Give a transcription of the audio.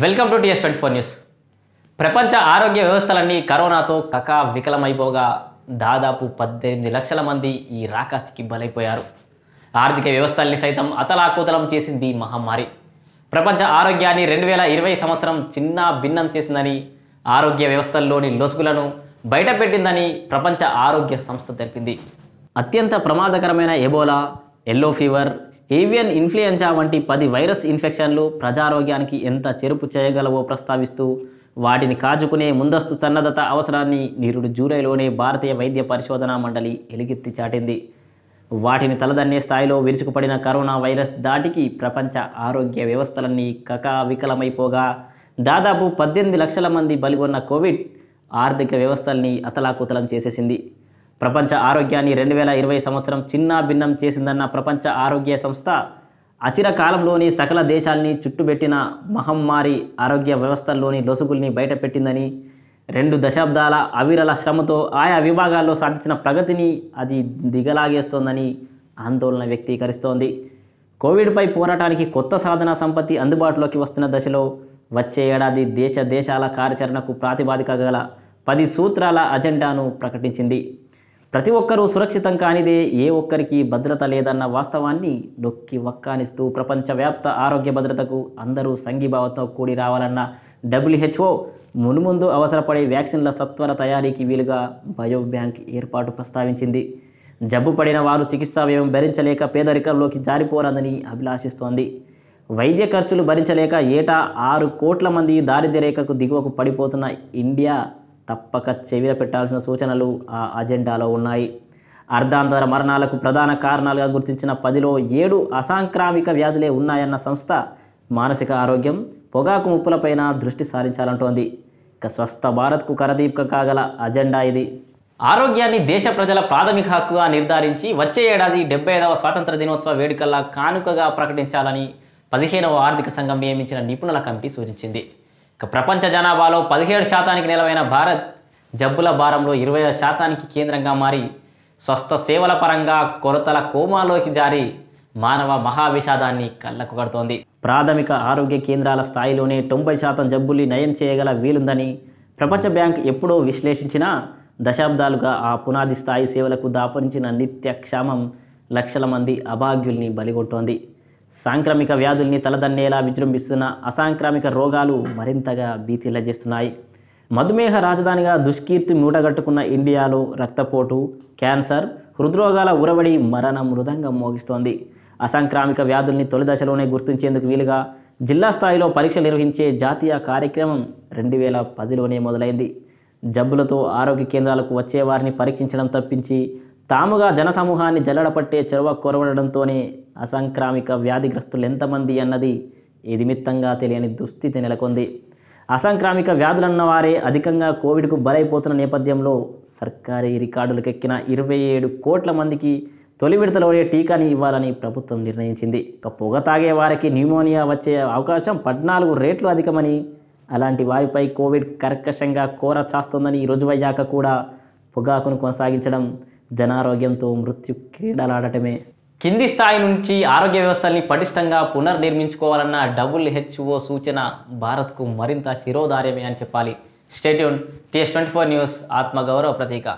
welcome to TS twenty four news ప్రపంచ ఆరోగ్య వ్యవస్థలన్నీ కరోనాతో కకా వికలమైపోగా దాదాపు పద్దెనిమిది లక్షల మంది ఈ రాకాస్తికి బలైపోయారు ఆర్థిక వ్యవస్థల్ని సైతం అతలాకుతలం చేసింది మహమ్మారి ప్రపంచ ఆరోగ్యాన్ని రెండు వేల ఇరవై సంవత్సరం చిన్న భిన్నం చేసిందని ఆరోగ్య వ్యవస్థల్లోని లొసుగులను బయటపెట్టిందని ప్రపంచ ఆరోగ్య సంస్థ తెలిపింది అత్యంత ప్రమాదకరమైన Ebola yellow fever avian influenza వంటి పది వైరస్ ఇన్ఫెక్షన్లు ప్రజారోగ్యానికి ఎంత చెరుపు చేయగలవో ప్రస్తావిస్తూ వాటిని కాజుకునే ముందస్తు సన్నద్ధత అవసరాన్ని నిరుడు జూలైలోనే భారతీయ వైద్య పరిశోధనా మండలి ఎలుగెత్తి చాటింది వాటిని తలదన్నే స్థాయిలో విరుచుకుపడిన కరోనా వైరస్ దాటికి ప్రపంచ ఆరోగ్య వ్యవస్థలన్నీ కకా వికలమైపోగా దాదాపు పద్దెనిమిది లక్షల మంది బలిగొన్న కోవిడ్ ఆర్థిక వ్యవస్థల్ని అతలాకుతలం చేసేసింది ప్రపంచ ఆరోగ్యాన్ని రెండు వేల ఇరవై సంవత్సరం చిన్న భిన్నం చేసిందన్న ప్రపంచ ఆరోగ్య సంస్థ అచిర కాలంలోని సకల దేశాల్ని చుట్టుపెట్టిన మహమ్మారి ఆరోగ్య వ్యవస్థల్లోని లొసుగుల్ని బయటపెట్టిందని రెండు దశాబ్దాల అవిరల శ్రమతో ఆయా విభాగాల్లో సాధించిన ప్రగతిని అది దిగలాగేస్తోందని ఆందోళన వ్యక్తీకరిస్తోంది కోవిడ్పై పోరాటానికి కొత్త సాధన సంపత్తి అందుబాటులోకి వస్తున్న దశలో వచ్చే ఏడాది దేశ దేశాల కార్యాచరణకు ప్రాతిపాదిక గల పది సూత్రాల అజెండాను ప్రకటించింది ప్రతి ఒక్కరూ సురక్షితం కానిదే ఏ ఒక్కరికి భద్రత లేదన్న వాస్తవాన్ని నొక్కి వక్కానిస్తూ ప్రపంచవ్యాప్త ఆరోగ్య భద్రతకు అందరూ సంఘీభావంతో కూడి రావాలన్న డబ్ల్యూహెచ్ఓ మునుముందు అవసరపడే వ్యాక్సిన్ల సత్వర తయారీకి వీలుగా బయోబ్యాంక్ ఏర్పాటు ప్రస్తావించింది జబ్బు పడిన వారు చికిత్సా వ్యయం భరించలేక పేదరికంలోకి జారిపోరాదని అభిలాషిస్తోంది వైద్య ఖర్చులు భరించలేక ఏటా ఆరు కోట్ల మంది దారిద్ర్య రేఖకు దిగువకు పడిపోతున్న ఇండియా తప్పక చెవిల పెట్టాల్సిన సూచనలు ఆ అజెండాలో ఉన్నాయి అర్ధాంతర మరణాలకు ప్రధాన కారణాలుగా గుర్తించిన పదిలో ఏడు అసాంక్రామిక వ్యాధులే ఉన్నాయన్న సంస్థ మానసిక ఆరోగ్యం పొగాకు ముప్పులపైన దృష్టి సారించాలంటోంది ఇక స్వస్థ భారత్కు కరదీపిక కాగల అజెండా ఇది ఆరోగ్యాన్ని దేశ ప్రజల ప్రాథమిక హక్కుగా నిర్ధారించి వచ్చే ఏడాది డెబ్బై ఐదవ స్వాతంత్ర దినోత్సవ వేడుకల్లా కానుకగా ప్రకటించాలని పదిహేనవ ఆర్థిక సంఘం నియమించిన నిపుణుల కమిటీ సూచించింది ఇక ప్రపంచ జనాభాలో పదిహేడు శాతానికి నిలవైన భారత్ జబ్బుల భారంలో ఇరవై శాతానికి కేంద్రంగా మారి స్వస్థ సేవల పరంగా కొరతల కోమాలోకి జారి మానవ మహావిషాదాన్ని కళ్ళకు కడుతోంది ప్రాథమిక ఆరోగ్య కేంద్రాల స్థాయిలోనే తొంభై శాతం జబ్బుల్ని నయం చేయగల వీలుందని ప్రపంచ బ్యాంక్ ఎప్పుడో విశ్లేషించినా దశాబ్దాలుగా ఆ పునాది స్థాయి సేవలకు దాపరించిన నిత్యక్షామం లక్షల మంది అభాగ్యుల్ని బలిగొట్టోంది సాంక్రమిక వ్యాధుల్ని తలదన్నేలా విజృంభిస్తున్న అసాంక్రామిక రోగాలు మరింతగా చేస్తున్నాయి మధుమేహ రాజధానిగా దుష్కీర్తి మూటగట్టుకున్న ఇండియాలో రక్తపోటు క్యాన్సర్ హృద్రోగాల ఉరవడి మరణ మృదంగం మోగిస్తోంది అసాంక్రామిక వ్యాధుల్ని తొలిదశలోనే గుర్తించేందుకు వీలుగా జిల్లా స్థాయిలో పరీక్షలు నిర్వహించే జాతీయ కార్యక్రమం రెండు వేల పదిలోనే మొదలైంది జబ్బులతో ఆరోగ్య కేంద్రాలకు వచ్చే వారిని పరీక్షించడం తప్పించి తాముగా జనసమూహాన్ని జల్లడపట్టే చొరవ కొరవడంతోనే అసాంక్రామిక వ్యాధిగ్రస్తులు ఎంతమంది అన్నది ఈ తెలియని దుస్థితి నెలకొంది అసాంక్రామిక వ్యాధులన్న వారే అధికంగా కోవిడ్కు బలైపోతున్న నేపథ్యంలో సర్కారీ రికార్డులకెక్కిన ఇరవై ఏడు కోట్ల మందికి తొలి విడతలో టీకాని ఇవ్వాలని ప్రభుత్వం నిర్ణయించింది ఒక పొగ తాగే వారికి న్యూమోనియా వచ్చే అవకాశం పద్నాలుగు రేట్లు అధికమని అలాంటి వారిపై కోవిడ్ కర్కశంగా కోర చాస్తుందని రుజువు అయ్యాక కూడా పొగాకును కొనసాగించడం జనారోగ్యంతో మృత్యు క్రీడలాడటమే కింది స్థాయి నుంచి ఆరోగ్య వ్యవస్థల్ని పటిష్టంగా పునర్నిర్మించుకోవాలన్న డబ్ల్యూహెచ్ఓ సూచన భారత్కు మరింత శిరోధార్యమే అని చెప్పాలి stay tuned TS twenty four news ఆత్మగౌరవ ప్రతీక